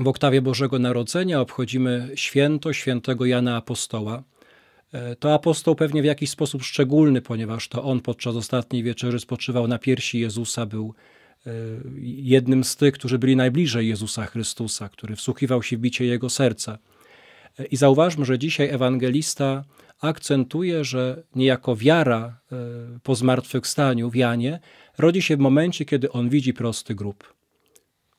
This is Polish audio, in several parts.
W oktawie Bożego Narodzenia obchodzimy święto świętego Jana Apostoła. E, to apostoł pewnie w jakiś sposób szczególny, ponieważ to on podczas ostatniej wieczerzy spoczywał na piersi Jezusa, był e, jednym z tych, którzy byli najbliżej Jezusa Chrystusa, który wsłuchiwał się w bicie jego serca. E, I zauważmy, że dzisiaj ewangelista akcentuje, że niejako wiara po zmartwychwstaniu w Janie rodzi się w momencie, kiedy on widzi prosty grób.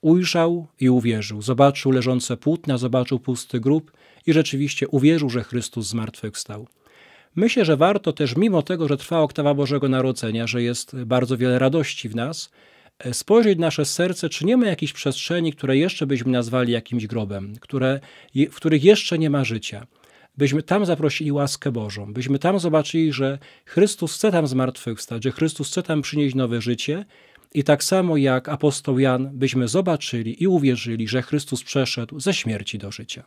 Ujrzał i uwierzył. Zobaczył leżące płótna, zobaczył pusty grób i rzeczywiście uwierzył, że Chrystus zmartwychwstał. Myślę, że warto też, mimo tego, że trwa oktawa Bożego Narodzenia, że jest bardzo wiele radości w nas, e, spojrzeć nasze serce, czy nie ma jakichś przestrzeni, które jeszcze byśmy nazwali jakimś grobem, które, w których jeszcze nie ma życia. Byśmy tam zaprosili łaskę Bożą, byśmy tam zobaczyli, że Chrystus chce tam zmartwychwstać, że Chrystus chce tam przynieść nowe życie i tak samo jak apostoł Jan, byśmy zobaczyli i uwierzyli, że Chrystus przeszedł ze śmierci do życia.